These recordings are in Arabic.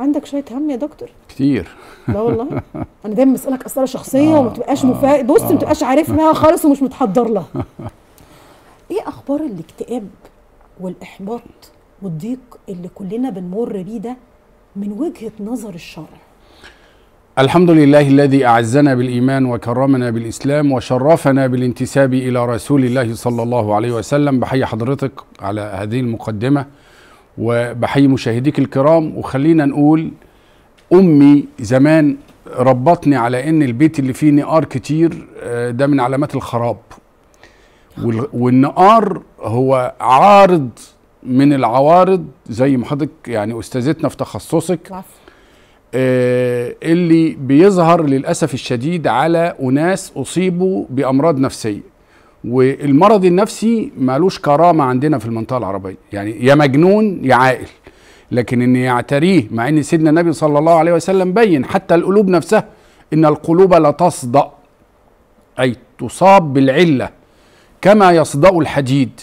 عندك شويه هم يا دكتور كتير لا والله انا دايما بسالك اسئله شخصيه آه وما تبقاش آه مفا... بص آه ما تبقاش عارفها خالص ومش متحضر لها ايه اخبار الاكتئاب والاحباط والضيق اللي كلنا بنمر بيه ده من وجهه نظر الشرع الحمد لله الذي اعزنا بالايمان وكرمنا بالاسلام وشرفنا بالانتساب الى رسول الله صلى الله عليه وسلم بحي حضرتك على هذه المقدمه وبحيي مشاهديك الكرام وخلينا نقول امي زمان ربطني على ان البيت اللي فيه نقار كتير آه، ده من علامات الخراب والنقار هو عارض من العوارض زي ما حضرتك يعني استاذتنا في تخصصك آه، اللي بيظهر للاسف الشديد على اناس اصيبوا بامراض نفسيه والمرض النفسي مالوش كرامه عندنا في المنطقه العربيه يعني يا مجنون يا عاقل لكن ان يعتريه مع ان سيدنا النبي صلى الله عليه وسلم بين حتى القلوب نفسها ان القلوب لا تصدأ اي تصاب بالعله كما يصدأ الحديد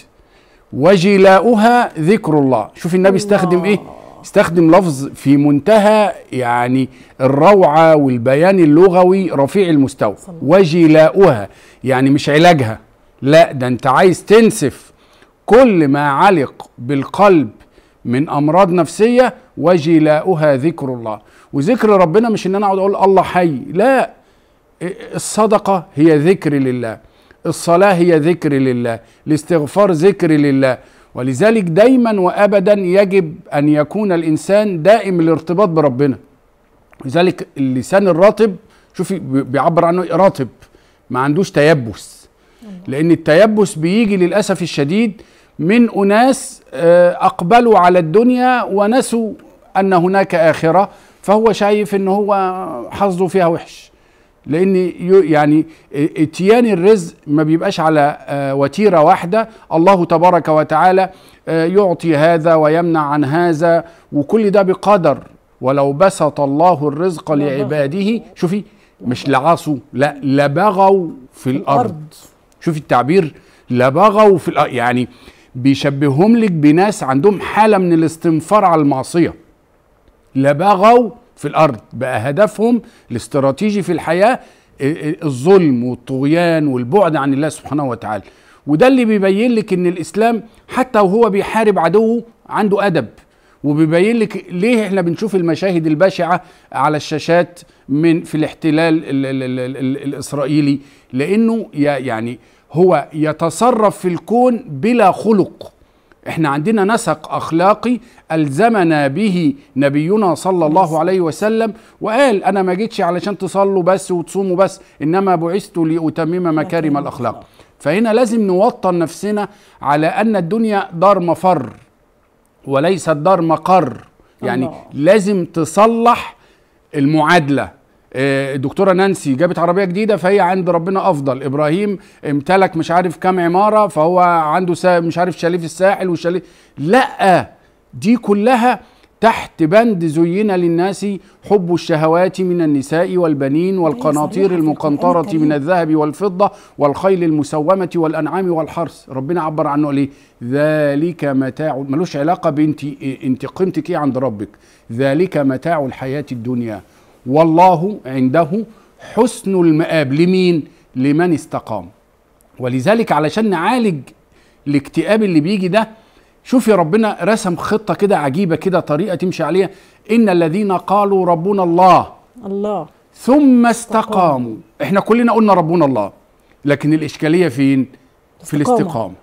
وجلاؤها ذكر الله شوف النبي استخدم ايه استخدم لفظ في منتهى يعني الروعه والبيان اللغوي رفيع المستوى وجلاؤها يعني مش علاجها لا ده انت عايز تنسف كل ما علق بالقلب من امراض نفسيه وجلاؤها ذكر الله وذكر ربنا مش ان انا اقعد اقول الله حي لا الصدقه هي ذكر لله الصلاه هي ذكر لله الاستغفار ذكر لله ولذلك دايما وابدا يجب ان يكون الانسان دائم الارتباط بربنا لذلك اللسان الرطب شوفي بيعبر عنه إيه؟ رطب ما عندوش تيبس لأن التيبس بيجي للأسف الشديد من أناس آه، أقبلوا على الدنيا ونسوا أن هناك آخرة فهو شايف أن هو حظه فيها وحش لأن يعني آه، اتيان الرزق ما بيبقاش على آه، وتيرة واحدة الله تبارك وتعالى يعطي هذا ويمنع عن هذا وكل ده بقدر ولو بسط الله الرزق لعباده شوفي مش لعصوا لا لبغوا في الأرض شوفي التعبير لبغوا في الأ... يعني بيشبههم لك بناس عندهم حالة من الاستنفار على المعصية لبغوا في الأرض بقى هدفهم الاستراتيجي في الحياة الظلم والطغيان والبعد عن الله سبحانه وتعالى وده اللي بيبين لك ان الاسلام حتى وهو بيحارب عدوه عنده ادب وبيبين لك ليه احنا بنشوف المشاهد البشعه على الشاشات من في الاحتلال الـ الـ الـ الاسرائيلي لانه يعني هو يتصرف في الكون بلا خلق احنا عندنا نسق اخلاقي الزمنا به نبينا صلى الله عليه وسلم وقال انا ما جيتش علشان تصلوا بس وتصوموا بس انما بعثت لاتمم مكارم الاخلاق فهنا لازم نوطن نفسنا على ان الدنيا دار مفر وليست دار مقر يعني لازم تصلح المعادله الدكتوره آه، نانسي جابت عربيه جديده فهي عند ربنا افضل ابراهيم امتلك مش عارف كام عماره فهو عنده مش عارف شاليه في الساحل وشاليه لا دي كلها تحت بند زين للناس حب الشهوات من النساء والبنين والقناطير أيوة، المقنطرة من الذهب والفضة والخيل المسومة والأنعام والحرث ربنا عبر عنه ليه ذلك متاع ملوش علاقة بانت إيه، انت قيمتك ايه عند ربك ذلك متاع الحياة الدنيا والله عنده حسن المآب لمين؟ لمن استقام ولذلك علشان نعالج الاكتئاب اللي بيجي ده شوفي ربنا رسم خطة كده عجيبة كده طريقة تمشي عليها إن الذين قالوا ربنا الله الله ثم استقاموا احنا كلنا قلنا ربنا الله لكن الإشكالية فين؟ في الاستقامة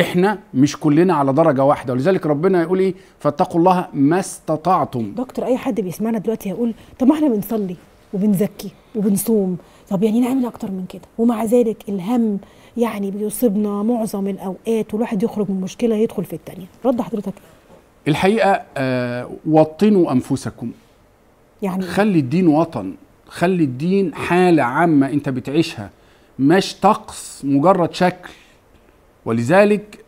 احنا مش كلنا على درجه واحده ولذلك ربنا يقول ايه فاتقوا الله ما استطعتم دكتور اي حد بيسمعنا دلوقتي هيقول طب ما احنا بنصلي وبنزكي وبنصوم طب يعني نعمل اكتر من كده ومع ذلك الهم يعني بيصيبنا معظم الاوقات والواحد يخرج من مشكله يدخل في التانية رد حضرتك ايه الحقيقه آه وطنوا انفسكم يعني إيه؟ خلي الدين وطن خلي الدين حاله عامه انت بتعيشها مش طقس مجرد شكل ولذلك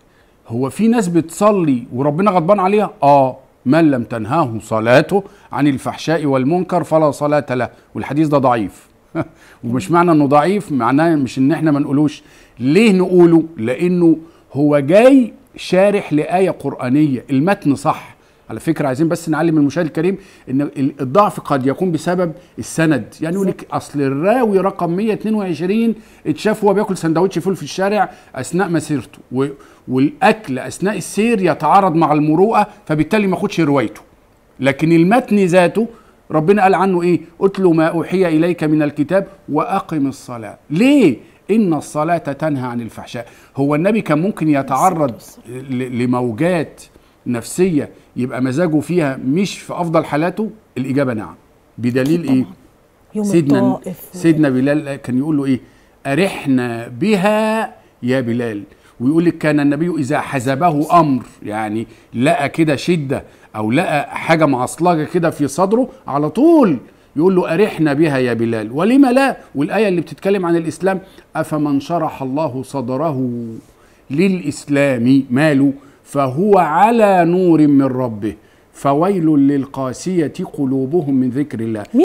هو في ناس بتصلي وربنا غضبان عليها اه من لم تنهاه صلاته عن الفحشاء والمنكر فلا صلاة له والحديث ده ضعيف ومش معنى انه ضعيف معناه مش ان احنا ما نقولوش ليه نقوله لانه هو جاي شارح لآية قرآنية المتن صح على فكره عايزين بس نعلم المشاهد الكريم ان الضعف قد يكون بسبب السند يعني يقول لك اصل الراوي رقم 122 اتشاف وهو بياكل سندوتش فول في الشارع اثناء مسيرته والاكل اثناء السير يتعارض مع المروءه فبالتالي ما خدش روايته لكن المتن ذاته ربنا قال عنه ايه اتلو ما اوحي اليك من الكتاب واقم الصلاه ليه إن الصلاة تنهى عن الفحشاء هو النبي كان ممكن يتعرض لموجات نفسيه يبقى مزاجه فيها مش في افضل حالاته الاجابه نعم بدليل ايه يوم سيدنا الطائف سيدنا بلال كان يقول له ايه ارحنا بها يا بلال ويقول لك كان النبي اذا حزبه امر يعني لقى كده شده او لقى حاجه معصلجه كده في صدره على طول يقول له أرحنا بها يا بلال ولما لا والآية اللي بتتكلم عن الإسلام أفمن شرح الله صدره للإسلام ماله فهو على نور من ربه فويل للقاسية قلوبهم من ذكر الله